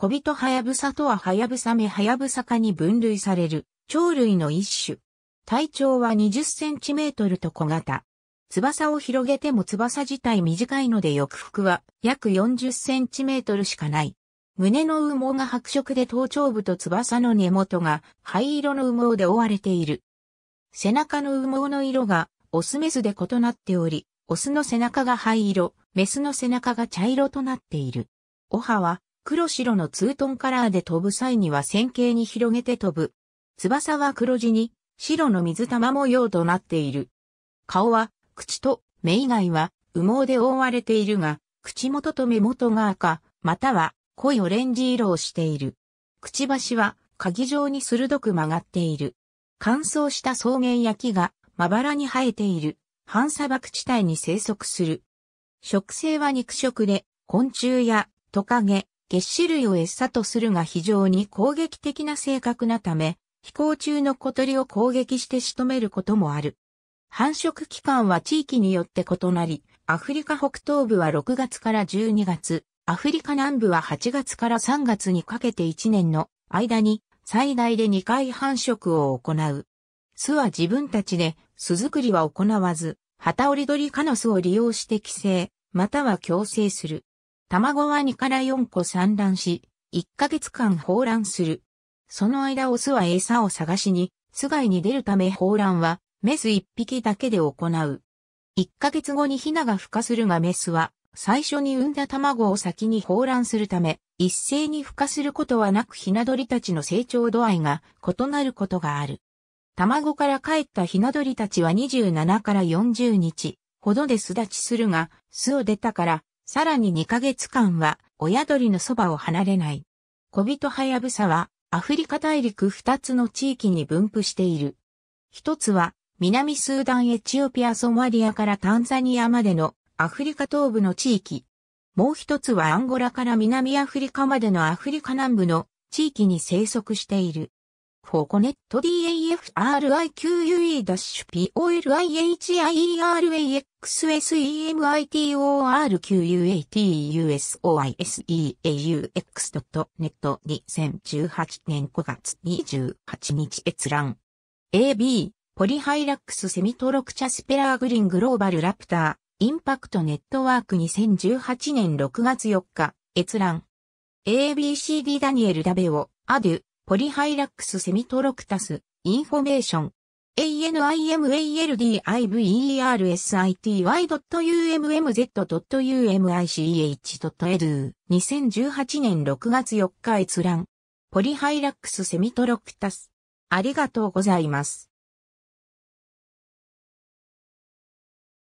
小人はやぶさとははやぶさ目はやぶさ科に分類される、鳥類の一種。体長は20センチメートルと小型。翼を広げても翼自体短いので翼腹は約40センチメートルしかない。胸の羽毛が白色で頭頂部と翼の根元が灰色の羽毛で覆われている。背中の羽毛の色がオスメスで異なっており、オスの背中が灰色、メスの背中が茶色となっている。オハは黒白のツートンカラーで飛ぶ際には線形に広げて飛ぶ。翼は黒地に白の水玉模様となっている。顔は口と目以外は羽毛で覆われているが、口元と目元が赤、または濃いオレンジ色をしている。くちばしは鍵状に鋭く曲がっている。乾燥した草原焼きがまばらに生えている半砂漠地帯に生息する。食性は肉食で、昆虫やトカゲ、月種類を餌とするが非常に攻撃的な性格なため、飛行中の小鳥を攻撃して仕留めることもある。繁殖期間は地域によって異なり、アフリカ北東部は6月から12月、アフリカ南部は8月から3月にかけて1年の間に最大で2回繁殖を行う。巣は自分たちで巣作りは行わず、旗折り鳥科の巣を利用して寄生、または共生する。卵は2から4個産卵し、1ヶ月間放卵する。その間オスは餌を探しに、巣外に出るため放卵は、メス1匹だけで行う。1ヶ月後にヒナが孵化するがメスは、最初に産んだ卵を先に放卵するため、一斉に孵化することはなくヒナ鳥たちの成長度合いが異なることがある。卵から帰ったヒナ鳥たちは27から40日ほどで巣立ちするが、巣を出たからさらに2ヶ月間は親鳥のそばを離れない。小人ハヤブサはアフリカ大陸2つの地域に分布している。1つは南スーダンエチオピアソマリアからタンザニアまでのアフリカ東部の地域。もう1つはアンゴラから南アフリカまでのアフリカ南部の地域に生息している。フォコネット d a f r i q u e d s h p o l i h i e r a x s e m i t o r q u a t u s o i s e a u x n e t 2018年5月28日閲覧。AB、ポリハイラックスセミトロクチャスペラーグリングローバルラプター、インパクトネットワーク2018年6月4日、閲覧。ABCD ダニエル・ダベオ、アデュ、ポリハイラックスセミトロクタス、インフォメーション。animaldiversity.umz.umich.edu2018 年6月4日閲覧。ポリハイラックスセミトロクタス。ありがとうございます。